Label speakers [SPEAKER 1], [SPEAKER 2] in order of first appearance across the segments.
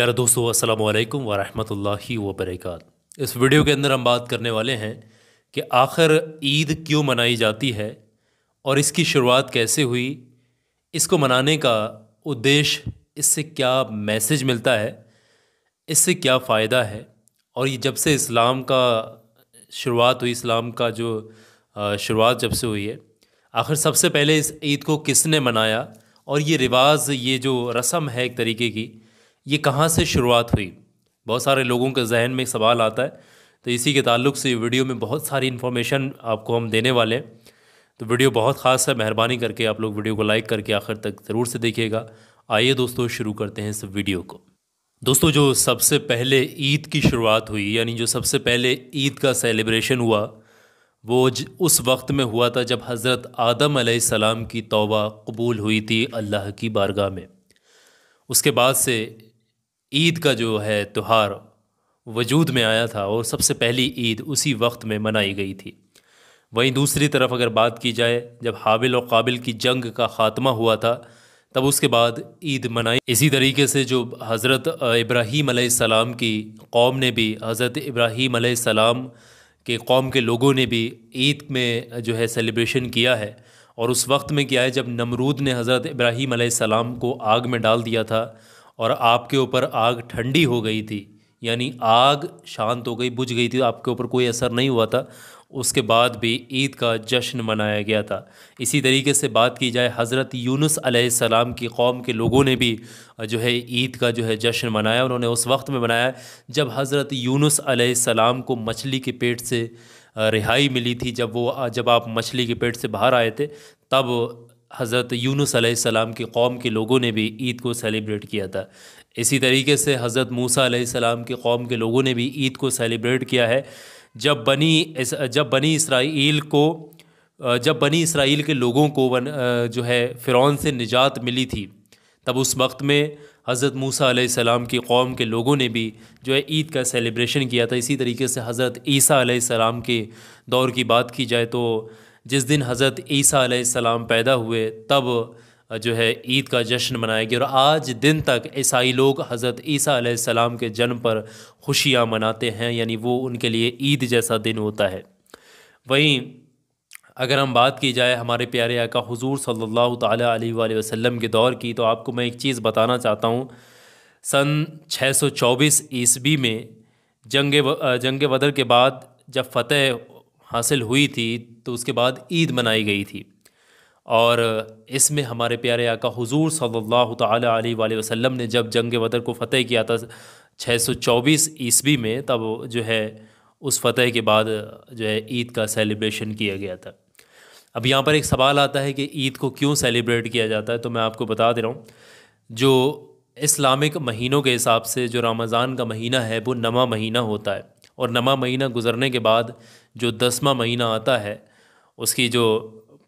[SPEAKER 1] प्यारे दोस्तों अस्सलाम वालेकुम वरहमतुल्लाहि वबरकत इस वीडियो के अंदर हम बात करने वाले हैं कि आखिर ईद क्यों मनाई जाती है और इसकी शुरुआत कैसे हुई इसको मनाने का उद्देश्य इससे क्या मैसेज मिलता है इससे क्या फ़ायदा है और ये जब से इस्लाम का शुरुआत हुई इस्लाम का जो शुरुआत जब से हुई है आखिर सबसे पहले इस ईद को किसने मनाया और ये रिवाज ये जो रस्म है एक तरीके की ये कहाँ से शुरुआत हुई बहुत सारे लोगों के जहन में सवाल आता है तो इसी के ताल्लुक से वीडियो में बहुत सारी इन्फॉर्मेशन आपको हम देने वाले हैं तो वीडियो बहुत ख़ास है मेहरबानी करके आप लोग वीडियो को लाइक करके आखिर तक ज़रूर से देखिएगा आइए दोस्तों शुरू करते हैं इस वीडियो को दोस्तों जो सबसे पहले ईद की शुरुआत हुई यानी जो सबसे पहले ईद का सेलिब्रेशन हुआ वो उस वक्त में हुआ था जब हज़रत आदम सलाम की तौबा कबूल हुई थी अल्लाह की बारगाह में उसके बाद से ईद का जो है त्यौहार वजूद में आया था और सबसे पहली ईद उसी वक्त में मनाई गई थी वहीं दूसरी तरफ अगर बात की जाए जब हाबिल और काबिल की जंग का ख़ात्मा हुआ था तब उसके बाद ईद मनाई इसी तरीके से जो हज़रत इब्राहीम सलाम की कौम ने भी हज़रत इब्राहीम सलाम के कौम के लोगों ने भी ईद में जो है सेलिब्रेशन किया है और उस वक्त में किया है जब नमरूद ने हज़रत इब्राहीम सलाम को आग में डाल दिया था और आपके ऊपर आग ठंडी हो गई थी यानी आग शांत हो गई बुझ गई थी आपके ऊपर कोई असर नहीं हुआ था उसके बाद भी ईद का जश्न मनाया गया था इसी तरीके से बात की जाए हज़रत यूनुस अलैहिस्सलाम की कौम के लोगों ने भी जो है ईद का जो है जश्न मनाया उन्होंने उस वक्त में मनाया जब हज़रत यूनुस अलैहिस्सलाम को मछली के पेट से रिहाई मिली थी जब वो जब आप मछली के पेट से बाहर आए थे तब हज़रत यूनुस सलाम की कौम के लोगों ने भी ईद को सेलिब्रेट किया था इसी तरीके से हज़रत मूसा सलाम की कौम के लोगों ने भी ईद को सेलिब्रेट किया है जब बनी इस जब बनी इसराइल को जब बनी इसराइल के लोगों को बन, जो है फ़िरौन से निजात मिली थी तब उस वक्त में हज़रत मूसा सलाम की कौम के लोगों ने भी जो है ईद का सेलिब्रेशन किया था इसी तरीके से हज़रत ईसा सलाम के दौर की बात की जाए तो जिस दिन हज़रत ईसा सलाम पैदा हुए तब जो है ईद का जश्न मनाया गया और आज दिन तक ईसाई लोग हज़रत ईसा सलाम के जन्म पर खुशियाँ मनाते हैं यानी वो उनके लिए ईद जैसा दिन होता है वहीं अगर हम बात की जाए हमारे प्यारे आका हुजूर सल्लल्लाहु सल्ला वसल्लम के दौर की तो आपको मैं एक चीज़ बताना चाहता हूँ सन 624 ईस्वी में जंग जंग बदर के बाद जब फतह हासिल हुई थी तो उसके बाद ईद मनाई गई थी और इसमें हमारे प्यारे आका हुजूर सल्लल्लाहु अलैहि वसल्लम ने जब जंग बदर को फ़तेह किया था 624 ईस्वी में तब जो है उस फ़तेह के बाद जो है ईद का सेलिब्रेशन किया गया था अब यहाँ पर एक सवाल आता है कि ईद को क्यों सेलिब्रेट किया जाता है तो मैं आपको बता दे रहा हूँ जो इस्लामिक महीनों के हिसाब से जो रमज़ान का महीना है वो नवा महीना होता है और नवा महीना गुजरने के बाद जो दसवा महीना आता है उसकी जो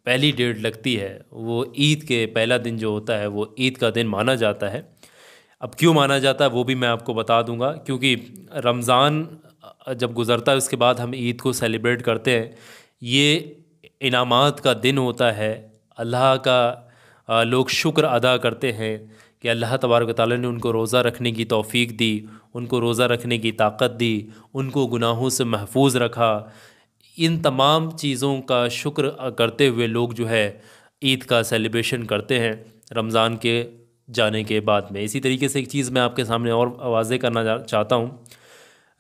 [SPEAKER 1] पहली डेट लगती है वो ईद के पहला दिन जो होता है वो ईद का दिन माना जाता है अब क्यों माना जाता है वो भी मैं आपको बता दूंगा क्योंकि रमज़ान जब गुज़रता है उसके बाद हम ईद को सेलिब्रेट करते हैं ये इनामात का दिन होता है अल्लाह का लोग शुक्र अदा करते हैं कि अल्लाह तबारक ताली ने उनको रोज़ा रखने की तौफीक दी उनको रोज़ा रखने की ताकत दी उनको गुनाहों से महफूज रखा इन तमाम चीज़ों का शुक्र करते हुए लोग जो है ईद का सेलिब्रेशन करते हैं रमज़ान के जाने के बाद में इसी तरीके से एक चीज़ मैं आपके सामने और वाजे करना चाहता हूँ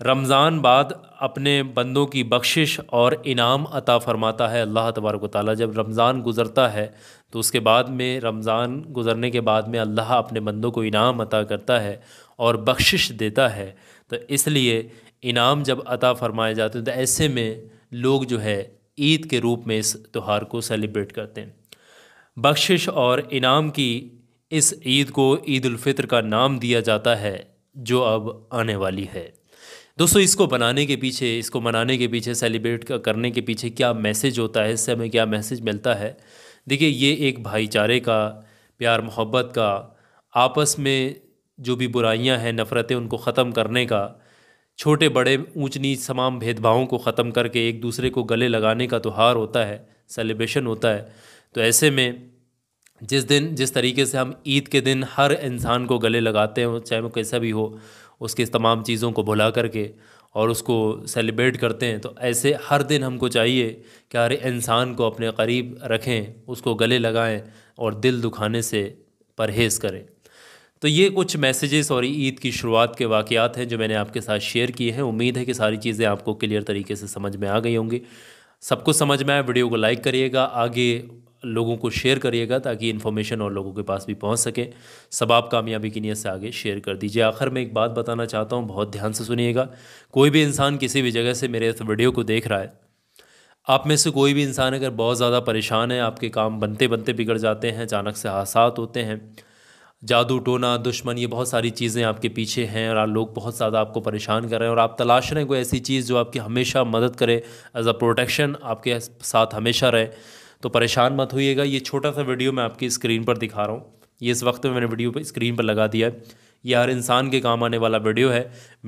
[SPEAKER 1] रमज़ान बाद अपने बंदों की बख्शिश और इनाम अता फरमाता है अल्लाह तबारक ताली जब रमज़ान गुज़रता है तो उसके बाद में रमज़ान गुज़रने के बाद में अल्लाह अपने बंदों को इनाम अता करता है और बख्शिश देता है तो इसलिए इनाम जब अता फरमाए जाते हैं तो ऐसे में लोग जो है ईद के रूप में इस त्यौहार को सेलिब्रेट करते हैं बख्शिश और इनाम की इस ईद को ईद फितर का नाम दिया जाता है जो अब आने वाली है दोस्तों इसको बनाने के पीछे इसको मनाने के पीछे सेलिब्रेट करने के पीछे क्या मैसेज होता है इससे हमें क्या मैसेज मिलता है देखिए ये एक भाईचारे का प्यार मोहब्बत का आपस में जो भी बुराइयां हैं नफ़रतें उनको ख़त्म करने का छोटे बड़े ऊंच नीच तमाम भेदभावों को ख़त्म करके एक दूसरे को गले लगाने का त्यौहार होता है सेलिब्रेशन होता है तो ऐसे में जिस दिन जिस तरीके से हम ईद के दिन हर इंसान को गले लगाते हैं चाहे वो कैसा भी हो उसके तमाम चीज़ों को भुला करके और उसको सेलिब्रेट करते हैं तो ऐसे हर दिन हमको चाहिए कि हर इंसान को अपने करीब रखें उसको गले लगाएं और दिल दुखाने से परहेज़ करें तो ये कुछ मैसेजेस और ईद की शुरुआत के वाक़ात हैं जो मैंने आपके साथ शेयर किए हैं उम्मीद है कि सारी चीज़ें आपको क्लियर तरीके से समझ में आ गई होंगी सब कुछ समझ में आए वीडियो को लाइक करिएगा आगे लोगों को शेयर करिएगा ताकि इन्फॉर्मेशन और लोगों के पास भी पहुंच सके सब आप कामयाबी की नीयत से आगे शेयर कर दीजिए आखिर में एक बात बताना चाहता हूं बहुत ध्यान से सुनिएगा कोई भी इंसान किसी भी जगह से मेरे इस वीडियो को देख रहा है आप में से कोई भी इंसान अगर बहुत ज़्यादा परेशान है आपके काम बनते बनते बिगड़ जाते हैं अचानक से हादसात होते हैं जादू टोना दुश्मन ये बहुत सारी चीज़ें आपके पीछे हैं और लोग बहुत ज़्यादा आपको परेशान कर रहे हैं और आप तलाश रहे हैं कोई ऐसी चीज़ जो आपकी हमेशा मदद करे एज अ प्रोटेक्शन आपके साथ हमेशा रहे तो परेशान मत होइएगा ये छोटा सा वीडियो मैं आपकी स्क्रीन पर दिखा रहा हूँ ये इस वक्त में मैंने वीडियो पर स्क्रीन पर लगा दिया है ये हर इंसान के काम आने वाला वीडियो है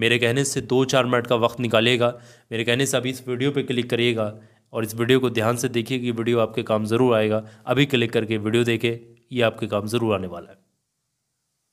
[SPEAKER 1] मेरे कहने से दो चार मिनट का वक्त निकालिएगा मेरे कहने से अभी इस वीडियो पर क्लिक करिएगा और इस वीडियो को ध्यान से देखिए कि वीडियो आपके काम ज़रूर आएगा अभी क्लिक करके वीडियो देखें ये आपके काम ज़रूर आने वाला है